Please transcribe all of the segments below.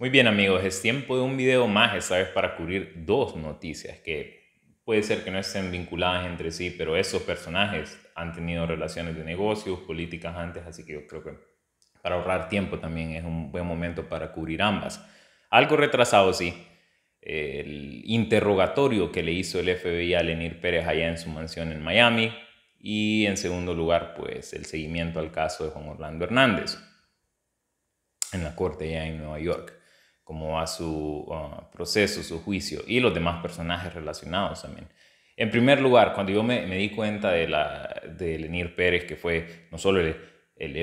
Muy bien amigos, es tiempo de un video más, esta vez para cubrir dos noticias que puede ser que no estén vinculadas entre sí, pero esos personajes han tenido relaciones de negocios, políticas antes, así que yo creo que para ahorrar tiempo también es un buen momento para cubrir ambas. Algo retrasado, sí. El interrogatorio que le hizo el FBI a Lenir Pérez allá en su mansión en Miami. Y en segundo lugar, pues el seguimiento al caso de Juan Orlando Hernández en la corte allá en Nueva York cómo va su uh, proceso, su juicio y los demás personajes relacionados también. En primer lugar, cuando yo me, di cuenta de, la, de Lenir Pérez, que fue no solo el,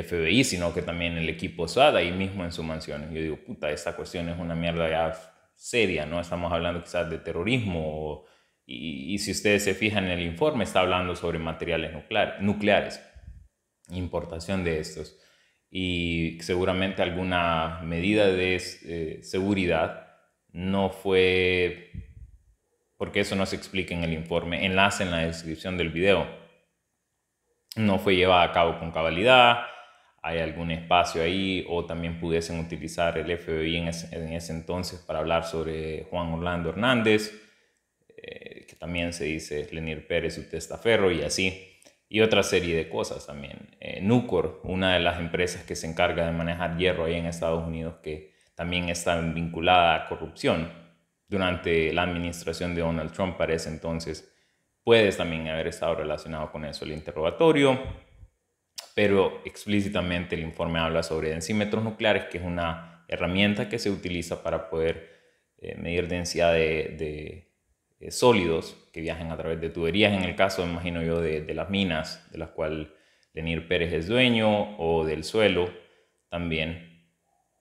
FBI, sino que también el equipo SWAT ahí mismo en su mansión, yo digo, puta, esta cuestión es una mierda ya seria, ¿no? Estamos hablando quizás de terrorismo y, si ustedes se fijan en el informe, está hablando sobre materiales nucleares, nucleares, importación de estos y seguramente alguna medida de eh, seguridad no fue, porque eso no se explica en el informe, enlace en la descripción del video, no fue llevada a cabo con cabalidad, hay algún espacio ahí o también pudiesen utilizar el FBI en ese, en ese entonces para hablar sobre Juan Orlando Hernández, eh, que también se dice Lenir Pérez, su testaferro y así y otra serie de cosas también. Eh, Nucor, una de las empresas que se encarga de manejar hierro ahí en Estados Unidos, que también está vinculada a corrupción durante la administración de Donald Trump parece entonces, puedes también haber estado relacionado con eso el interrogatorio, pero explícitamente el informe habla sobre densímetros nucleares, que es una herramienta que se utiliza para poder eh, medir densidad de eh, sólidos que viajen a través de tuberías, en el caso, me imagino yo, de, las minas, de las cuales Lenir Pérez es dueño, o del suelo también.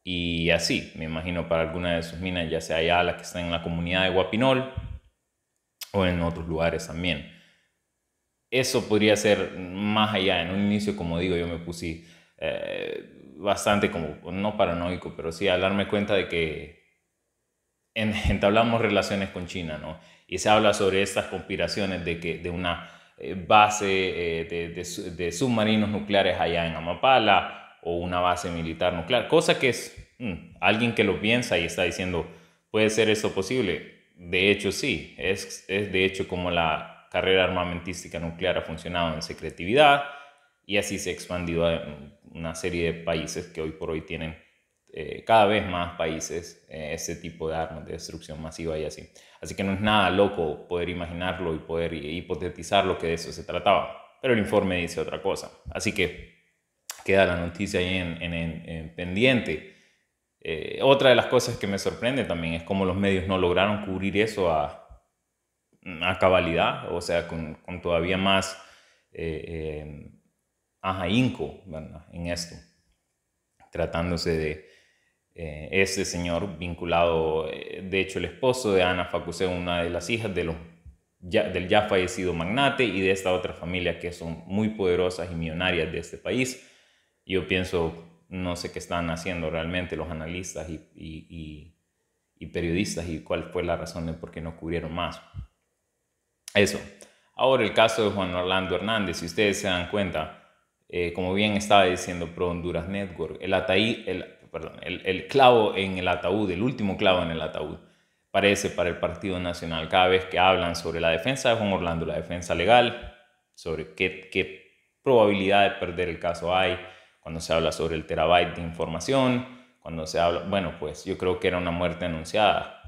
Y así, me imagino, para alguna de sus minas, ya sea ya las que están en la comunidad de Guapinol o en otros lugares también. Eso podría ser más allá. En un inicio, como digo, yo me puse eh, bastante como, no paranoico, pero sí a darme cuenta de que entablamos relaciones con China, ¿no? y se habla sobre estas conspiraciones de, que, de una eh, base eh, de, submarinos nucleares allá en Amapala o una base militar nuclear, cosa que es mm, alguien que lo piensa y está diciendo, ¿puede ser eso posible? De hecho, sí, es, es de hecho como la carrera armamentística nuclear ha funcionado en secretividad y así se ha expandido a una serie de países que hoy por hoy tienen eh, cada vez más países eh, ese tipo de armas de destrucción masiva y así. Así que no es nada loco poder imaginarlo y poder hipotetizar lo que de eso se trataba. Pero el informe dice otra cosa. Así que queda la noticia ahí en, pendiente. Eh, otra de las cosas que me sorprende también es cómo los medios no lograron cubrir eso a, cabalidad, o sea, con, todavía más ahínco en esto, tratándose de, eh, ese señor vinculado, eh, de hecho, el esposo de Ana Facuse, una de las hijas de los, del ya fallecido magnate y de esta otra familia que son muy poderosas y millonarias de este país. Yo pienso, no sé qué están haciendo realmente los analistas y, y, periodistas y cuál fue la razón de por qué no cubrieron más. Eso. Ahora el caso de Juan Orlando Hernández, si ustedes se dan cuenta, eh, como bien estaba diciendo Pro Honduras Network, el, ataí, el perdón, el, clavo en el ataúd, el último clavo en el ataúd, parece para el Partido Nacional. Cada vez que hablan sobre la defensa de Juan Orlando, la defensa legal, sobre qué, qué probabilidad de perder el caso hay, cuando se habla sobre el terabyte de información, cuando se habla, bueno, pues yo creo que era una muerte anunciada.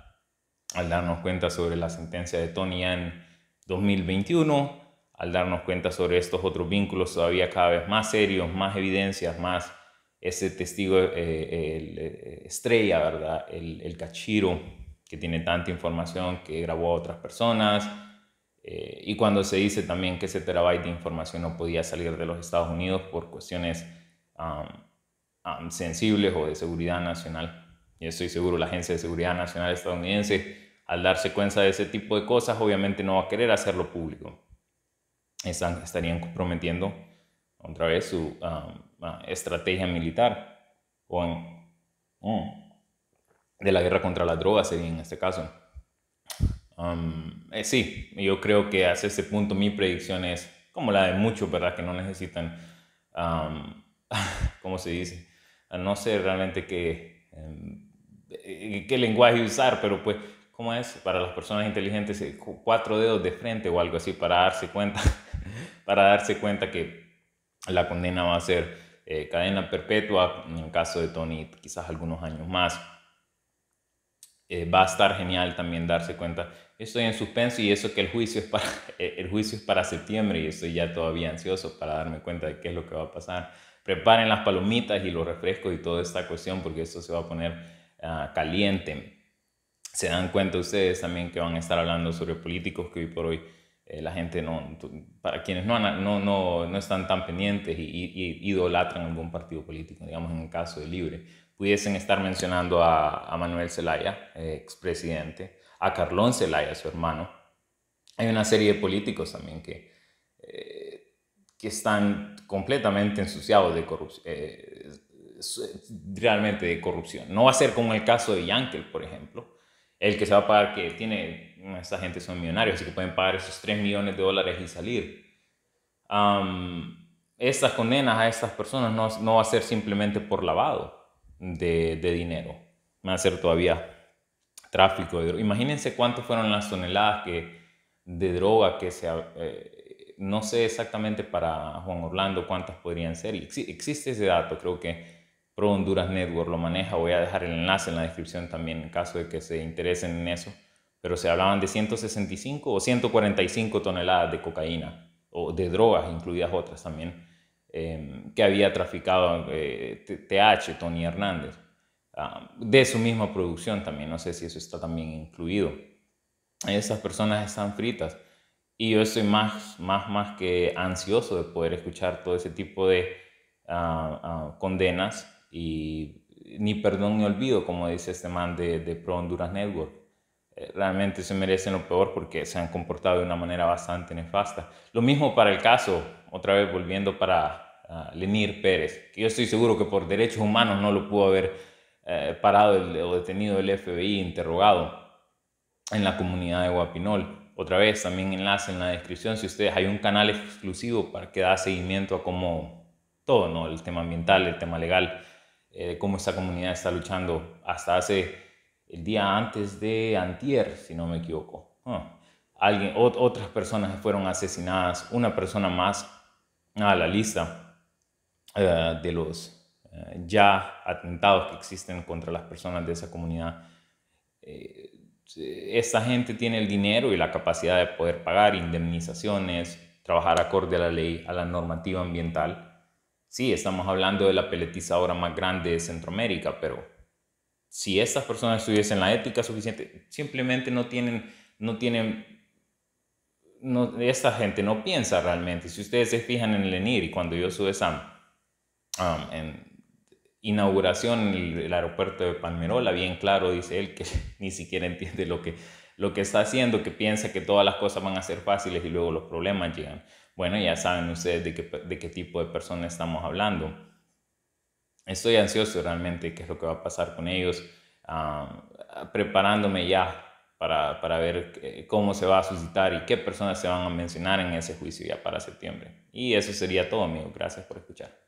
Al darnos cuenta sobre la sentencia de Tony en 2021, al darnos cuenta sobre estos otros vínculos todavía cada vez más serios, más evidencias, más ese testigo eh, eh, estrella, ¿verdad? El, cachiro que tiene tanta información que grabó a otras personas. Eh, y cuando se dice también que ese terabyte de información no podía salir de los Estados Unidos por cuestiones sensibles o de seguridad nacional. Y estoy seguro, la Agencia de Seguridad Nacional estadounidense, al darse cuenta de ese tipo de cosas, obviamente no va a querer hacerlo público. Están, estarían comprometiendo otra vez su, estrategia militar o en, de la guerra contra la drogas sería en este caso. Um, eh, sí, yo creo que hasta ese punto mi predicción es como la de muchos, ¿verdad? Que no necesitan, um, ¿cómo se dice? No sé realmente qué, em, eh, qué lenguaje usar, pero pues, ¿cómo es? Para las personas inteligentes, eh, cuatro dedos de frente o algo así para darse cuenta, para darse cuenta que la condena va a ser eh, cadena perpetua, en el caso de Tony quizás algunos años más. Eh, va a estar genial también darse cuenta, estoy en suspenso y eso que el juicio, es para, eh, el juicio es para septiembre y estoy ya todavía ansioso para darme cuenta de qué es lo que va a pasar. Preparen las palomitas y los refrescos y toda esta cuestión porque esto se va a poner ah, caliente. Se dan cuenta ustedes también que van a estar hablando sobre políticos que hoy por hoy eh, la gente no, para quienes no, no, están tan pendientes y, idolatran algún partido político, digamos en el caso de Libre, pudiesen estar mencionando a, Manuel Zelaya, ex eh, expresidente, a Carlón Zelaya, su hermano. Hay una serie de políticos también que, eh, que están completamente ensuciados de corrupción, realmente de corrupción. No va a ser como el caso de Yankel, por ejemplo, el que se va a pagar que tiene esa gente son millonarios, así que pueden pagar esos 3 millones de dólares y salir. estas condenas a estas personas no, no, va a ser simplemente por lavado de, de dinero, va a ser todavía tráfico de droga. Imagínense cuántas fueron las toneladas que, de droga que se... Eh, no sé exactamente para Juan Orlando cuántas podrían ser. Existe ese dato, creo que Pro Honduras Network lo maneja. Voy a dejar el enlace en la descripción también en caso de que se interesen en eso pero se hablaban de 165 o 145 toneladas de cocaína o de drogas, incluidas otras también, em, que había traficado TH, eh, Tony Hernández, ah, de su misma producción también, no sé si eso está también incluido. Esas personas están fritas y yo estoy más, más, más que ansioso de poder escuchar todo ese tipo de ah, ah, condenas y ni perdón ni olvido, como dice este man de, de Pro Honduras Network realmente se merecen lo peor porque se han comportado de una manera bastante nefasta. Lo mismo para el caso, otra vez volviendo para uh, Pérez, que yo estoy seguro que por derechos humanos no lo pudo haber eh, parado o detenido el FBI interrogado en la comunidad de Guapinol. Otra vez, también enlace en la descripción si ustedes hay un canal exclusivo para que da seguimiento a cómo todo, ¿no? El tema ambiental, el tema legal, eh, cómo esta comunidad está luchando hasta hace el día antes de Antier, si no me equivoco. Ah, alguien, otras personas fueron asesinadas, una persona más a la lista eh, de los eh, ya atentados que existen contra las personas de esa comunidad. Eh, esta gente tiene el dinero y la capacidad de poder pagar indemnizaciones, trabajar acorde a la ley, a la normativa ambiental. Sí, estamos hablando de la peletizadora más grande de Centroamérica, pero si estas personas estuviesen la ética suficiente, simplemente no tienen, no tienen, no, esta gente no piensa realmente. Si ustedes se fijan en el ENIR y cuando yo sube esa um, en inauguración en el, aeropuerto de Palmerola, bien claro dice él que ni siquiera entiende lo que, lo que está haciendo, que piensa que todas las cosas van a ser fáciles y luego los problemas llegan. Bueno, ya saben ustedes de qué, de qué tipo de personas estamos hablando estoy ansioso realmente qué es lo que va a pasar con ellos, preparándome ya para, para, ver eh, cómo se va a suscitar y qué personas se van a mencionar en ese juicio ya para septiembre. Y eso sería todo, amigos. Gracias por escuchar.